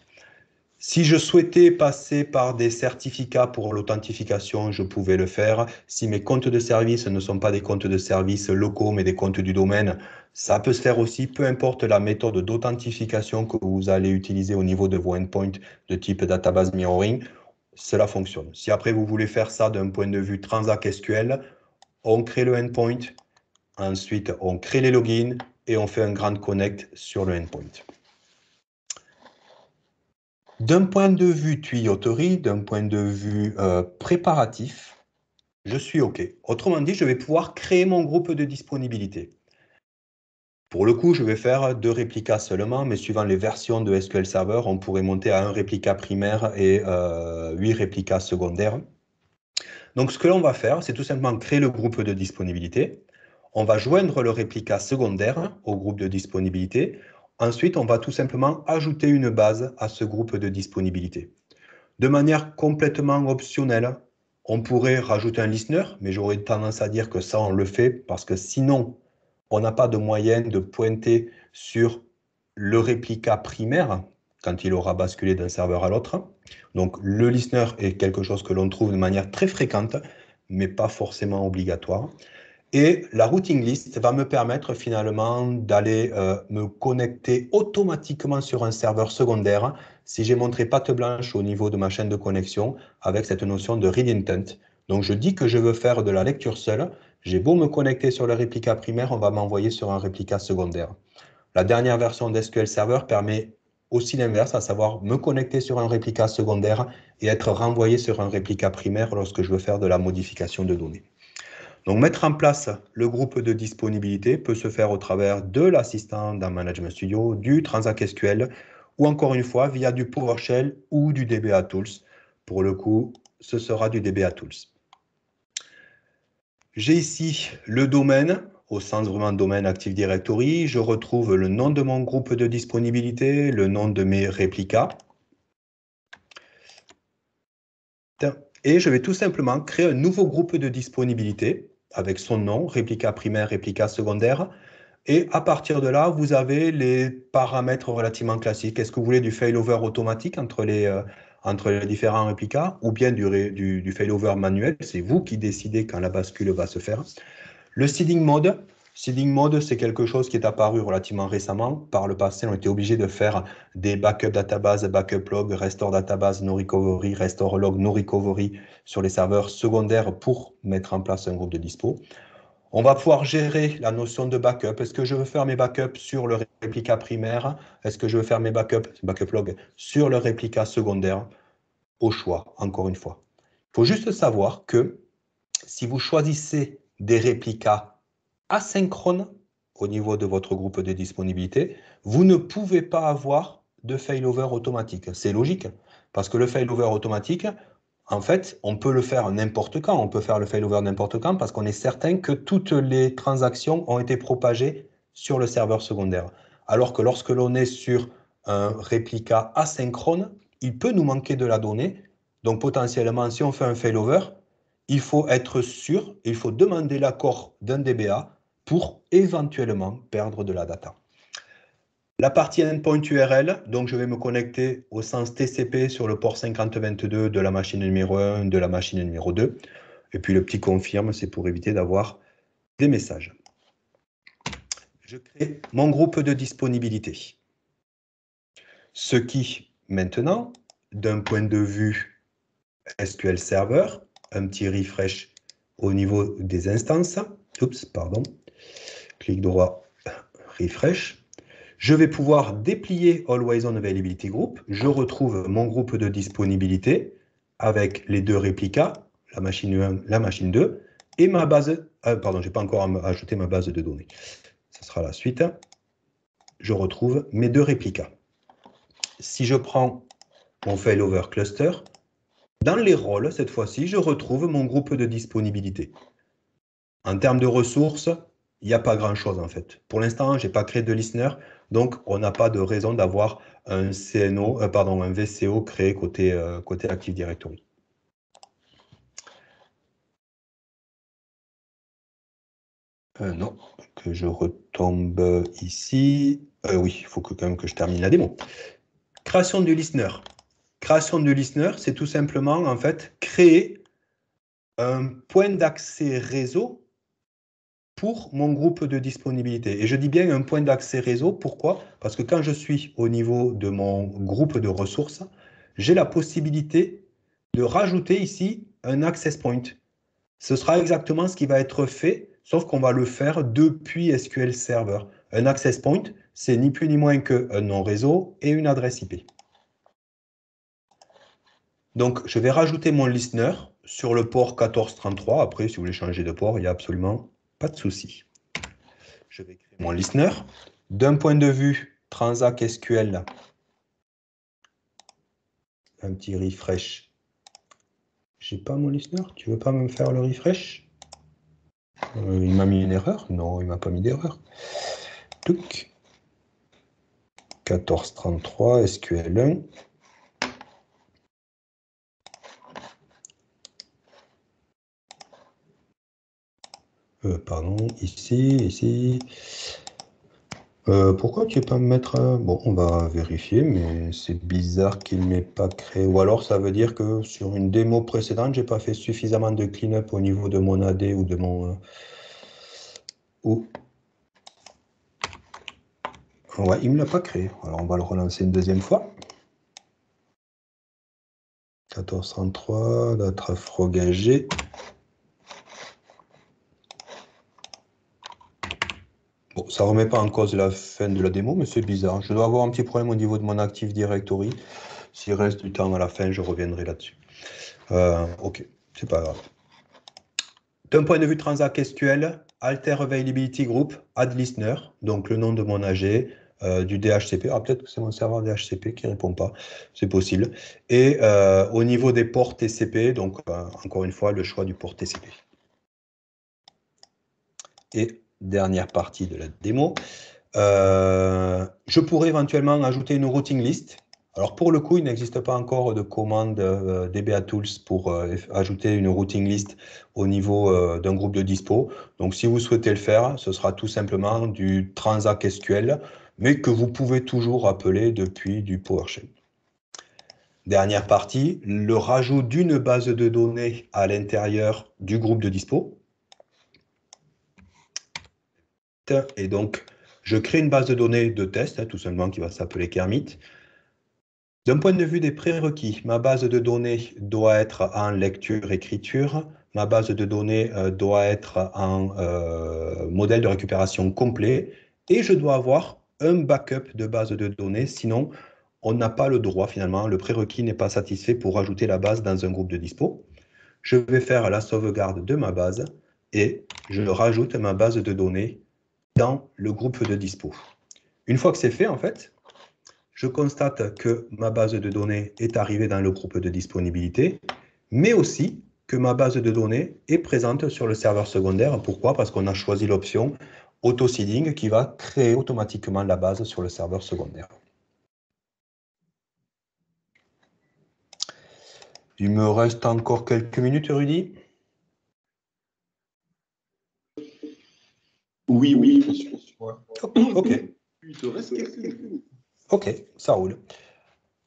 Si je souhaitais passer par des certificats pour l'authentification, je pouvais le faire. Si mes comptes de service ne sont pas des comptes de service locaux, mais des comptes du domaine, ça peut se faire aussi, peu importe la méthode d'authentification que vous allez utiliser au niveau de vos endpoints de type database mirroring, cela fonctionne. Si après vous voulez faire ça d'un point de vue Transac SQL, on crée le endpoint, ensuite on crée les logins et on fait un grand connect sur le endpoint. D'un point de vue tuyauterie, d'un point de vue euh, préparatif, je suis OK. Autrement dit, je vais pouvoir créer mon groupe de disponibilité. Pour le coup, je vais faire deux réplicas seulement, mais suivant les versions de SQL Server, on pourrait monter à un réplica primaire et euh, huit réplicas secondaires. Donc, ce que l'on va faire, c'est tout simplement créer le groupe de disponibilité. On va joindre le réplica secondaire au groupe de disponibilité. Ensuite, on va tout simplement ajouter une base à ce groupe de disponibilité. De manière complètement optionnelle, on pourrait rajouter un listener, mais j'aurais tendance à dire que ça, on le fait parce que sinon, on n'a pas de moyen de pointer sur le réplica primaire quand il aura basculé d'un serveur à l'autre. Donc, le listener est quelque chose que l'on trouve de manière très fréquente, mais pas forcément obligatoire. Et la routing list va me permettre finalement d'aller euh, me connecter automatiquement sur un serveur secondaire si j'ai montré patte blanche au niveau de ma chaîne de connexion avec cette notion de read intent. Donc je dis que je veux faire de la lecture seule, j'ai beau me connecter sur le réplica primaire, on va m'envoyer sur un réplica secondaire. La dernière version d'SQL Server permet aussi l'inverse, à savoir me connecter sur un réplica secondaire et être renvoyé sur un réplica primaire lorsque je veux faire de la modification de données. Donc mettre en place le groupe de disponibilité peut se faire au travers de l'assistant dans Management Studio, du Transact SQL ou encore une fois via du PowerShell ou du DBA Tools. Pour le coup, ce sera du DBA Tools. J'ai ici le domaine, au sens vraiment domaine Active Directory. Je retrouve le nom de mon groupe de disponibilité, le nom de mes réplicas. Et je vais tout simplement créer un nouveau groupe de disponibilité avec son nom, réplica primaire, réplica secondaire. Et à partir de là, vous avez les paramètres relativement classiques. Est-ce que vous voulez du failover automatique entre les, euh, entre les différents réplicas ou bien du failover manuel C'est vous qui décidez quand la bascule va se faire. Le seeding mode, Seeding mode, c'est quelque chose qui est apparu relativement récemment. Par le passé, on était obligé de faire des backup database, backup log, restore database, no recovery, restore log, no recovery sur les serveurs secondaires pour mettre en place un groupe de dispo. On va pouvoir gérer la notion de backup. Est-ce que je veux faire mes backups sur le réplica primaire Est-ce que je veux faire mes backups, backup log, sur le réplica secondaire Au choix, encore une fois. Il faut juste savoir que si vous choisissez des réplicas asynchrone au niveau de votre groupe de disponibilité, vous ne pouvez pas avoir de failover automatique. C'est logique, parce que le failover automatique, en fait, on peut le faire n'importe quand, on peut faire le failover n'importe quand, parce qu'on est certain que toutes les transactions ont été propagées sur le serveur secondaire. Alors que lorsque l'on est sur un réplica asynchrone, il peut nous manquer de la donnée. Donc potentiellement, si on fait un failover, il faut être sûr, il faut demander l'accord d'un DBA pour éventuellement perdre de la data. La partie endpoint URL, donc je vais me connecter au sens TCP sur le port 5022 de la machine numéro 1, de la machine numéro 2. Et puis le petit confirme, c'est pour éviter d'avoir des messages. Je crée mon groupe de disponibilité. Ce qui, maintenant, d'un point de vue SQL Server, un petit refresh au niveau des instances. Oups, pardon clic droit, refresh. Je vais pouvoir déplier Always On Availability Group. Je retrouve mon groupe de disponibilité avec les deux réplicas, la machine 1, la machine 2, et ma base, euh, pardon, je n'ai pas encore ajouté ma base de données. Ce sera la suite. Je retrouve mes deux réplicas. Si je prends mon failover cluster, dans les rôles, cette fois-ci, je retrouve mon groupe de disponibilité. En termes de ressources, il n'y a pas grand-chose en fait. Pour l'instant, je n'ai pas créé de listener, donc on n'a pas de raison d'avoir un CNO, euh, pardon, un VCO créé côté, euh, côté Active Directory. Euh, non, que je retombe ici. oui, il faut que, quand même que je termine la démo. Création du listener. Création du listener, c'est tout simplement en fait créer un point d'accès réseau pour mon groupe de disponibilité. Et je dis bien un point d'accès réseau. Pourquoi Parce que quand je suis au niveau de mon groupe de ressources, j'ai la possibilité de rajouter ici un access point. Ce sera exactement ce qui va être fait, sauf qu'on va le faire depuis SQL Server. Un access point, c'est ni plus ni moins qu'un nom réseau et une adresse IP. Donc, je vais rajouter mon listener sur le port 1433. Après, si vous voulez changer de port, il y a absolument pas de souci. Je vais créer mon listener. D'un point de vue Transac SQL, un petit refresh. J'ai pas mon listener. Tu veux pas me faire le refresh euh, Il m'a mis une erreur Non, il m'a pas mis d'erreur. 14.33 SQL1. Euh, pardon, ici, ici. Euh, pourquoi tu ne pas me mettre... Euh, bon, on va vérifier, mais c'est bizarre qu'il ne m'ait pas créé. Ou alors, ça veut dire que sur une démo précédente, je n'ai pas fait suffisamment de clean-up au niveau de mon AD ou de mon... Ou... Ouais, il ne me l'a pas créé. Alors, on va le relancer une deuxième fois. 1403, notre frogagé. Bon, ça ne remet pas en cause la fin de la démo, mais c'est bizarre. Je dois avoir un petit problème au niveau de mon Active Directory. S'il reste du temps à la fin, je reviendrai là-dessus. Euh, ok, c'est pas grave. D'un point de vue SQL, Alter Availability Group, Add Listener, donc le nom de mon AG, euh, du DHCP. Ah, peut-être que c'est mon serveur DHCP qui ne répond pas, c'est possible. Et euh, au niveau des ports TCP, donc encore une fois, le choix du port TCP. Et dernière partie de la démo. Euh, je pourrais éventuellement ajouter une routing list. Alors pour le coup, il n'existe pas encore de commande euh, DBA Tools pour euh, ajouter une routing list au niveau d'un groupe de dispo. Donc si vous souhaitez le faire, ce sera tout simplement du transac SQL, mais que vous pouvez toujours appeler depuis du PowerShell. Dernière partie, le rajout d'une base de données à l'intérieur du groupe de dispo. Et donc, je crée une base de données de test, hein, tout simplement, qui va s'appeler Kermit. D'un point de vue des prérequis, ma base de données doit être en lecture-écriture, ma base de données euh, doit être en euh, modèle de récupération complet, et je dois avoir un backup de base de données, sinon on n'a pas le droit finalement, le prérequis n'est pas satisfait pour rajouter la base dans un groupe de dispo. Je vais faire la sauvegarde de ma base et je rajoute ma base de données dans le groupe de dispo. Une fois que c'est fait, en fait, je constate que ma base de données est arrivée dans le groupe de disponibilité, mais aussi que ma base de données est présente sur le serveur secondaire. Pourquoi Parce qu'on a choisi l'option auto-seeding qui va créer automatiquement la base sur le serveur secondaire. Il me reste encore quelques minutes, Rudy. Oui, oui, Ok. Ok, ça roule.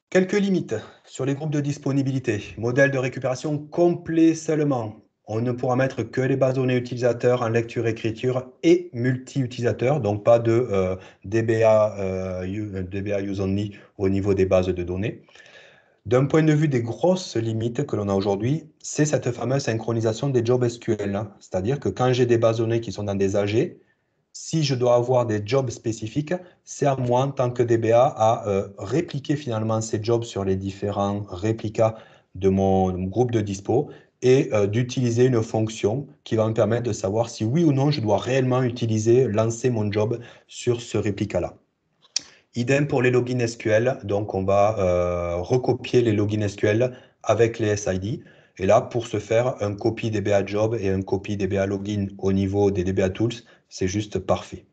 Quelques limites sur les groupes de disponibilité. Modèle de récupération complet seulement. On ne pourra mettre que les bases données utilisateurs en lecture-écriture et multi-utilisateurs, donc pas de euh, DBA, euh, euh, use only au niveau des bases de données. D'un point de vue des grosses limites que l'on a aujourd'hui, c'est cette fameuse synchronisation des jobs SQL. C'est-à-dire que quand j'ai des bases données qui sont dans des AG, si je dois avoir des jobs spécifiques, c'est à moi en tant que DBA à euh, répliquer finalement ces jobs sur les différents réplicas de mon, groupe de dispo et euh, d'utiliser une fonction qui va me permettre de savoir si oui ou non je dois réellement utiliser, lancer mon job sur ce réplica-là. Idem pour les logins SQL, donc on va euh, recopier les logins SQL avec les SID. Et là, pour se faire, un copy DBA job et un copy DBA login au niveau des DBA tools c'est juste parfait.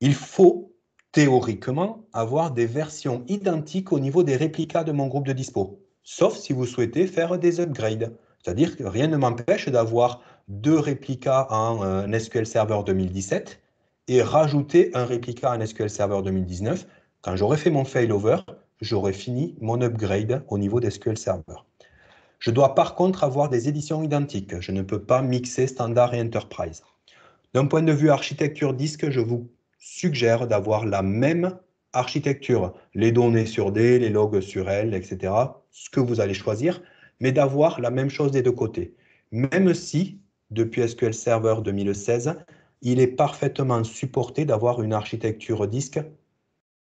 Il faut théoriquement avoir des versions identiques au niveau des réplicas de mon groupe de dispo, sauf si vous souhaitez faire des upgrades. C'est-à-dire que rien ne m'empêche d'avoir deux réplicas en euh, SQL Server 2017 et rajouter un réplica en SQL Server 2019. Quand j'aurai fait mon failover, j'aurai fini mon upgrade au niveau d'SQL Server. Je dois par contre avoir des éditions identiques. Je ne peux pas mixer standard et enterprise. D'un point de vue architecture disque, je vous suggère d'avoir la même architecture, les données sur D, les logs sur L, etc., ce que vous allez choisir, mais d'avoir la même chose des deux côtés. Même si, depuis SQL Server 2016, il est parfaitement supporté d'avoir une architecture disque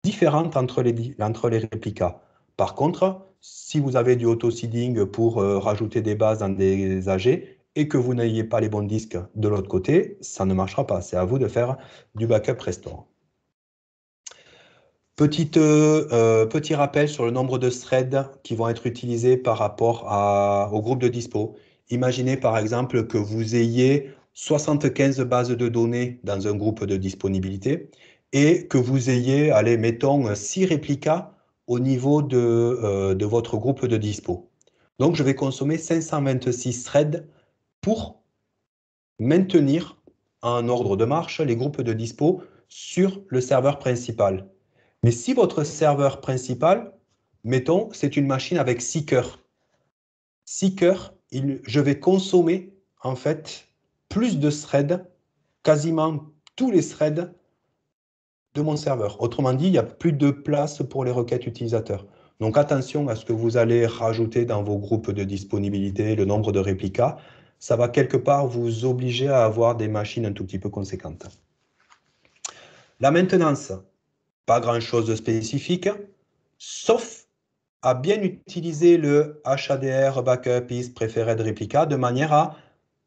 différente entre les, réplicas. Par contre, si vous avez du auto-seeding pour euh, rajouter des bases dans des AG, et que vous n'ayez pas les bons disques de l'autre côté, ça ne marchera pas. C'est à vous de faire du backup restore. Euh, euh, petit rappel sur le nombre de threads qui vont être utilisés par rapport au groupe de dispo. Imaginez par exemple que vous ayez 75 bases de données dans un groupe de disponibilité et que vous ayez, allez, mettons 6 réplicas au niveau euh, de votre groupe de dispo. Donc, je vais consommer 526 threads pour maintenir en ordre de marche les groupes de dispo sur le serveur principal. Mais si votre serveur principal, mettons, c'est une machine avec 6 cœurs, 6 cœurs, je vais consommer en fait plus de threads, quasiment tous les threads de mon serveur. Autrement dit, il n'y a plus de place pour les requêtes utilisateurs. Donc attention à ce que vous allez rajouter dans vos groupes de disponibilité, le nombre de réplicas, ça va quelque part vous obliger à avoir des machines un tout petit peu conséquentes. La maintenance, pas grand-chose de spécifique, sauf à bien utiliser le HADR Backup is Preferred Replica de manière à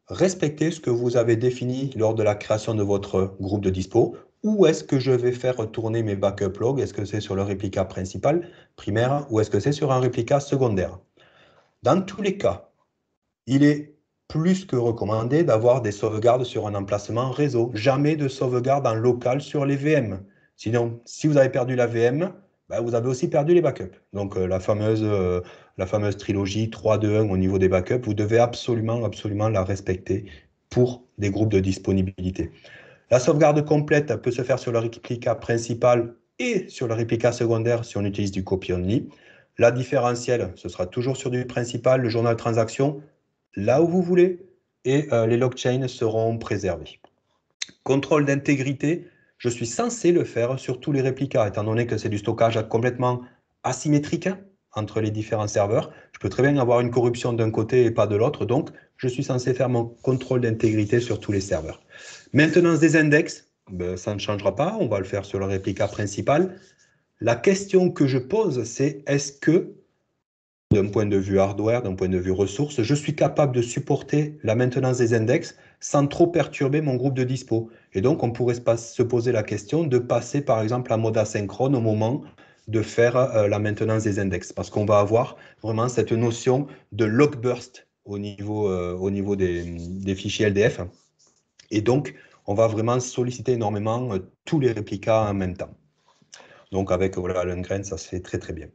respecter ce que vous avez défini lors de la création de votre groupe de dispo. Où est-ce que je vais faire tourner mes backup logs Est-ce que c'est sur le réplica principal, primaire, ou est-ce que c'est sur un réplica secondaire Dans tous les cas, il est plus que recommandé d'avoir des sauvegardes sur un emplacement réseau. Jamais de sauvegarde en local sur les VM. Sinon, si vous avez perdu la VM, bah, vous avez aussi perdu les backups. Donc euh, la, fameuse, euh, la fameuse trilogie 3-2-1 au niveau des backups, vous devez absolument, absolument la respecter pour des groupes de disponibilité. La sauvegarde complète peut se faire sur le réplica principal et sur le réplica secondaire si on utilise du copy only. La différentielle, ce sera toujours sur du principal, le journal transaction, là où vous voulez et euh, les blockchains seront préservés. Contrôle d'intégrité, je suis censé le faire sur tous les réplicas, étant donné que c'est du stockage complètement asymétrique hein, entre les différents serveurs. Je peux très bien avoir une corruption d'un côté et pas de l'autre, donc je suis censé faire mon contrôle d'intégrité sur tous les serveurs. Maintenance des index, ben, ça ne changera pas, on va le faire sur le réplica principal. La question que je pose, c'est est-ce que d'un point de vue hardware, d'un point de vue ressources, je suis capable de supporter la maintenance des index sans trop perturber mon groupe de dispo. Et donc, on pourrait se poser la question de passer, par exemple, à mode asynchrone au moment de faire euh, la maintenance des index, parce qu'on va avoir vraiment cette notion de lock burst au niveau, euh, au niveau des, fichiers LDF. Et donc, on va vraiment solliciter énormément euh, tous les réplicas en même temps. Donc, avec voilà, Lundgren, ça se fait très, très bien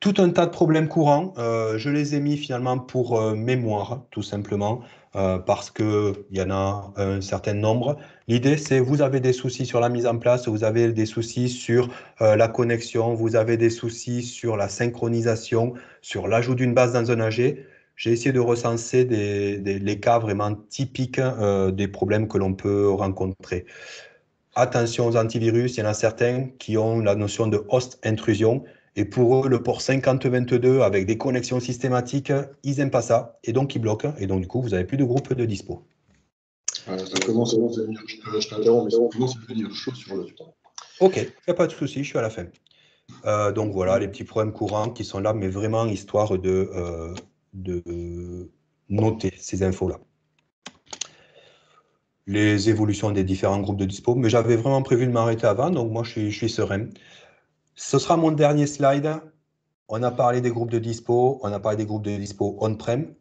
tout un tas de problèmes courants. Euh, je les ai mis finalement pour euh, mémoire, tout simplement, euh, parce qu'il y en a un certain nombre. L'idée, c'est vous avez des soucis sur la mise en place, vous avez des soucis sur euh, la connexion, vous avez des soucis sur la synchronisation, sur l'ajout d'une base dans un AG. J'ai essayé de recenser les cas vraiment typiques des problèmes que l'on peut rencontrer. Attention aux antivirus, il y en a certains qui ont la notion de host intrusion et pour eux, le port 5022, avec des connexions systématiques, ils n'aiment pas ça. Et donc, ils bloquent. Et donc, du coup, vous n'avez plus de groupe de dispo. Euh, ça commence à venir. je t'interromps, mais commence chaud sur le Ok, il n'y a pas de souci, je suis à la fin. Euh, donc voilà, les petits problèmes courants qui sont là, mais vraiment histoire de, euh, de noter ces infos-là. Les évolutions des différents groupes de dispo, mais j'avais vraiment prévu de m'arrêter avant, donc moi je suis, je suis serein. Ce sera mon dernier slide. On a parlé des groupes de dispo, on a parlé des groupes de dispo on-prem.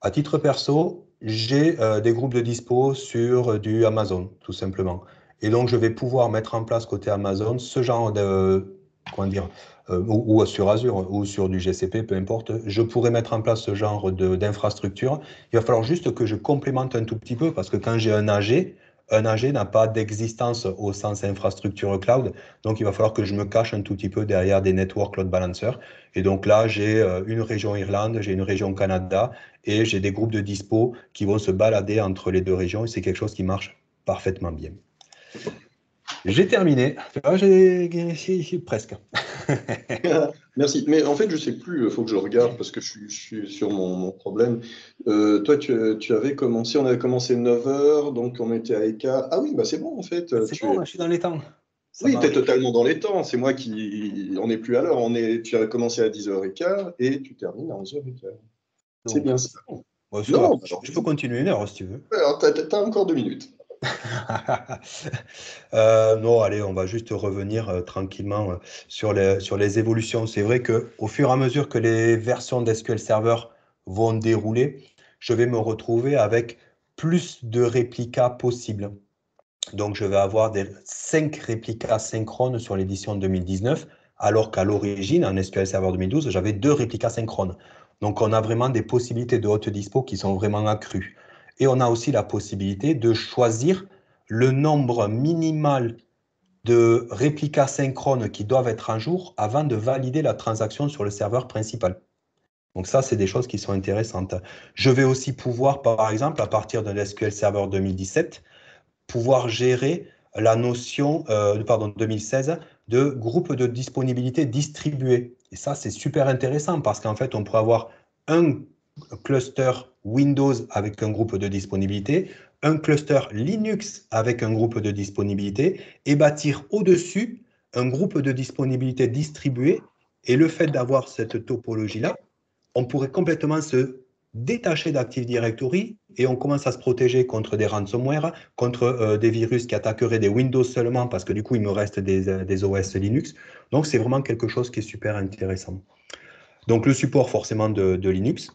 À titre perso, j'ai euh, des groupes de dispo sur euh, du Amazon, tout simplement. Et donc, je vais pouvoir mettre en place côté Amazon ce genre de, euh, comment dire, ou, ou, sur Azure, ou sur du GCP, peu importe, je pourrais mettre en place ce genre d'infrastructure. Il va falloir juste que je complémente un tout petit peu, parce que quand j'ai un AG, un AG n'a pas d'existence au sens infrastructure cloud, donc il va falloir que je me cache un tout petit peu derrière des networks cloud balancers. Et donc là, j'ai euh, une région Irlande, j'ai une région Canada, et j'ai des groupes de dispo qui vont se balader entre les deux régions, et c'est quelque chose qui marche parfaitement bien. J'ai terminé. Ah, j'ai presque. (laughs) Merci. Mais en fait, je ne sais plus, il euh, faut que je regarde parce que je, suis, sur mon, problème. Euh, toi, euh, tu, avais commencé, on avait commencé à 9h, donc on était à ECA. Ah oui, bah c'est bon en fait. C'est bon, je suis dans les temps. oui, tu es totalement dans les temps. C'est moi qui. On n'est plus à l'heure. Est... Tu avais commencé à 10h15 et tu termines à 11h15. C'est bien ça. non, je, bah, peux continuer une heure si tu veux. Alors, tu encore deux minutes. (laughs) Euh, non, allez, on va juste revenir euh, tranquillement euh, sur les, sur les évolutions. C'est vrai qu'au fur et à mesure que les versions d'SQL Server vont dérouler, je vais me retrouver avec plus de réplicas possibles. Donc, je vais avoir des 5 réplicas synchrones sur l'édition 2019, alors qu'à l'origine, en SQL Server 2012, j'avais deux réplicas synchrones. Donc, on a vraiment des possibilités de haute dispo qui sont vraiment accrues. Et on a aussi la possibilité de choisir le nombre minimal de réplicas synchrones qui doivent être en jour avant de valider la transaction sur le serveur principal. Donc ça, c'est des choses qui sont intéressantes. Je vais aussi pouvoir, par exemple, à partir de l'SQL Server 2017, pouvoir gérer la notion, euh, pardon, 2016, de groupe de disponibilité distribué. Et ça, c'est super intéressant parce qu'en fait, on pourrait avoir un cluster Windows avec un groupe de disponibilité, un cluster Linux avec un groupe de disponibilité et bâtir au-dessus un groupe de disponibilité distribué. Et le fait d'avoir cette topologie-là, on pourrait complètement se détacher d'Active Directory et on commence à se protéger contre des ransomware, contre euh, des virus qui attaqueraient des Windows seulement parce que du coup, il me reste des, OS euh, Linux. Donc, c'est vraiment quelque chose qui est super intéressant. Donc, le support forcément de Linux.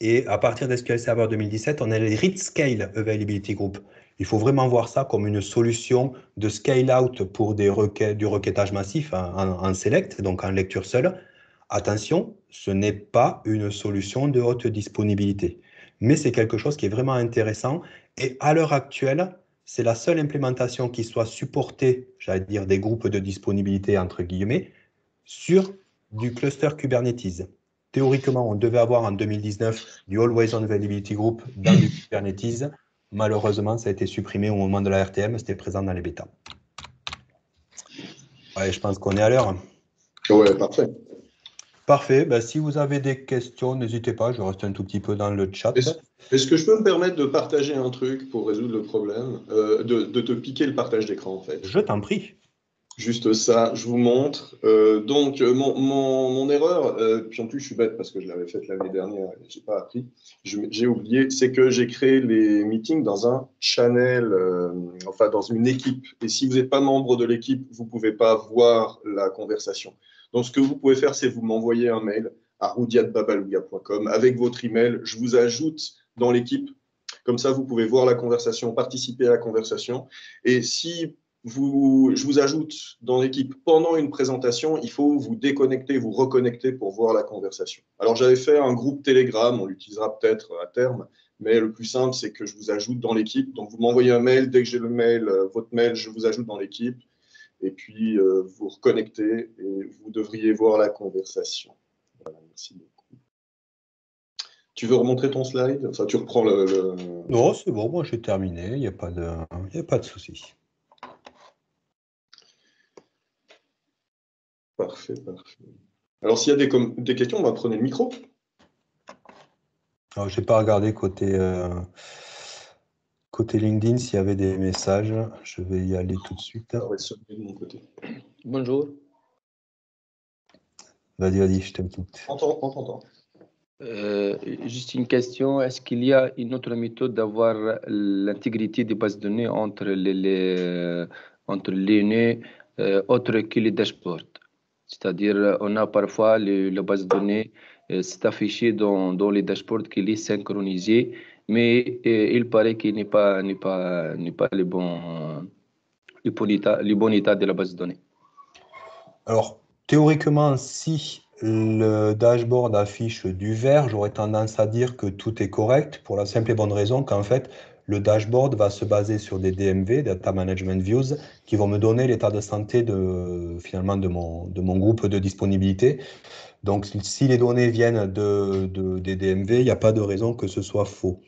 Et à partir d'SQL Server 2017, on a les read scale availability group. Il faut vraiment voir ça comme une solution de scale-out pour des requêtes, du requêtage massif en, en, select, donc en lecture seule. Attention, ce n'est pas une solution de haute disponibilité, mais c'est quelque chose qui est vraiment intéressant. Et à l'heure actuelle, c'est la seule implémentation qui soit supportée, j'allais dire des groupes de disponibilité entre guillemets, sur du cluster Kubernetes. Théoriquement, on devait avoir en 2019 du Always On Availability Group dans du (clears throat) Kubernetes. Malheureusement, ça a été supprimé au moment de la RTM, c'était présent dans les bêtas. je pense qu'on est à l'heure. Ouais, parfait. Parfait. Bah, si vous avez des questions, n'hésitez pas. Je reste un tout petit peu dans le chat. Est-ce que je peux me permettre de partager un truc pour résoudre le problème euh, de, te piquer le partage d'écran, en fait Je t'en prie. Juste ça, je vous montre. Euh, donc, euh, mon, mon, mon erreur, euh, puis en plus, je suis bête parce que je l'avais faite l'année dernière et je n'ai pas appris. J'ai oublié, c'est que j'ai créé les meetings dans un channel, enfin, dans une équipe. Et si vous n'êtes pas membre de l'équipe, vous ne pouvez pas voir la conversation. Donc, ce que vous pouvez faire, c'est vous m'envoyer un mail à rudiatbabalouga.com avec votre email. Je vous ajoute dans l'équipe. Comme ça, vous pouvez voir la conversation, participer à la conversation. Et si je vous ajoute dans l'équipe pendant une présentation, il faut vous déconnecter, vous reconnecter pour voir la conversation. Alors j'avais fait un groupe Telegram, on l'utilisera peut-être à terme, mais le plus simple c'est que je vous ajoute dans l'équipe. Donc vous m'envoyez un mail, dès que j'ai le mail, euh, votre mail, je vous ajoute dans l'équipe, et puis euh, vous reconnectez et vous devriez voir la conversation. Voilà, merci beaucoup. Tu veux remontrer ton slide Enfin, tu reprends le. Non, c'est bon, moi j'ai terminé, il n'y a pas de, a pas de souci. Parfait, parfait. Alors, s'il y a des, des questions, on va bah, prendre le micro. Ah, je n'ai pas regardé côté, euh, côté LinkedIn s'il y avait des messages. Je vais y aller tout de suite. Bonjour. Vas-y, vas-y, je t'aime tout. Euh, juste une question. Est-ce qu'il y a une autre méthode d'avoir l'intégrité des bases de données entre les, entre les données euh, autres que les dashboards c'est-à-dire, euh, on a parfois le, la base de données, euh, c'est affiché dans, dans, les dashboards qu'il est synchronisé, mais euh, il paraît qu'il n'est pas, pas, n'est pas le bon, le, bon état, le bon état de la base de données. Alors, théoriquement, si le dashboard affiche du vert, j'aurais tendance à dire que tout est correct pour la simple et bonne raison qu'en fait, le dashboard va se baser sur des DMV, Data Management Views, qui vont me donner l'état de santé de, finalement de mon, de mon groupe de disponibilité. Donc, si les données viennent de, des DMV, il n'y a pas de raison que ce soit faux.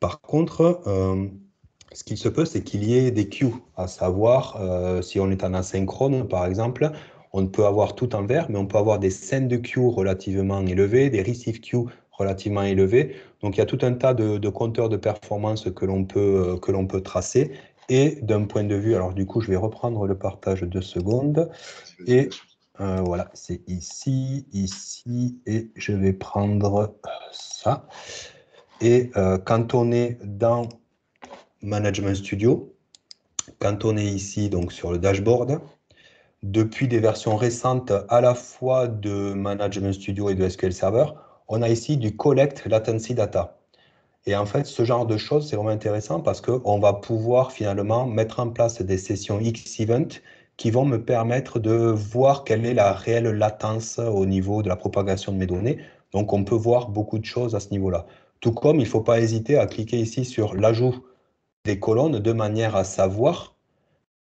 Par contre, euh, ce qu'il se peut, c'est qu'il y ait des queues, à savoir, euh, si on est en asynchrone, par exemple, on peut avoir tout en vert, mais on peut avoir des scènes de queue relativement élevées, des receive queues relativement élevé. Donc il y a tout un tas de, compteurs de performance que l'on peut, euh, que peut tracer. Et d'un point de vue, alors du coup, je vais reprendre le partage de secondes. Et euh, voilà, c'est ici, ici, et je vais prendre euh, ça. Et quand on est dans Management Studio, quand on est ici donc sur le dashboard, depuis des versions récentes à la fois de Management Studio et de SQL Server, on a ici du collect latency data. Et en fait, ce genre de choses, c'est vraiment intéressant parce qu'on va pouvoir finalement mettre en place des sessions X-Event qui vont me permettre de voir quelle est la réelle latence au niveau de la propagation de mes données. Donc, on peut voir beaucoup de choses à ce niveau-là. Tout comme il ne faut pas hésiter à cliquer ici sur l'ajout des colonnes de manière à savoir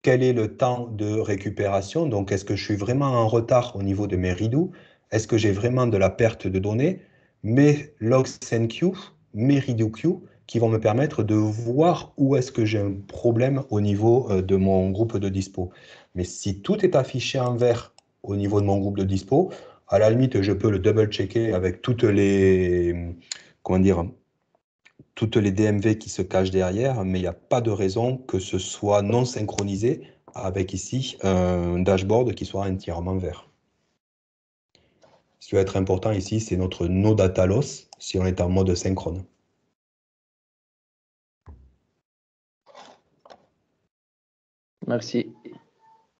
quel est le temps de récupération. Donc, est-ce que je suis vraiment en retard au niveau de mes ridous Est-ce que j'ai vraiment de la perte de données mes logs Queues, mes Queues, qui vont me permettre de voir où est-ce que j'ai un problème au niveau euh, de mon groupe de dispo. Mais si tout est affiché en vert au niveau de mon groupe de dispo, à la limite, je peux le double-checker avec toutes les, comment dire, toutes les DMV qui se cachent derrière, mais il n'y a pas de raison que ce soit non synchronisé avec ici un dashboard qui soit entièrement vert. Ce qui va être important ici, c'est notre no data si on est en mode synchrone. Merci.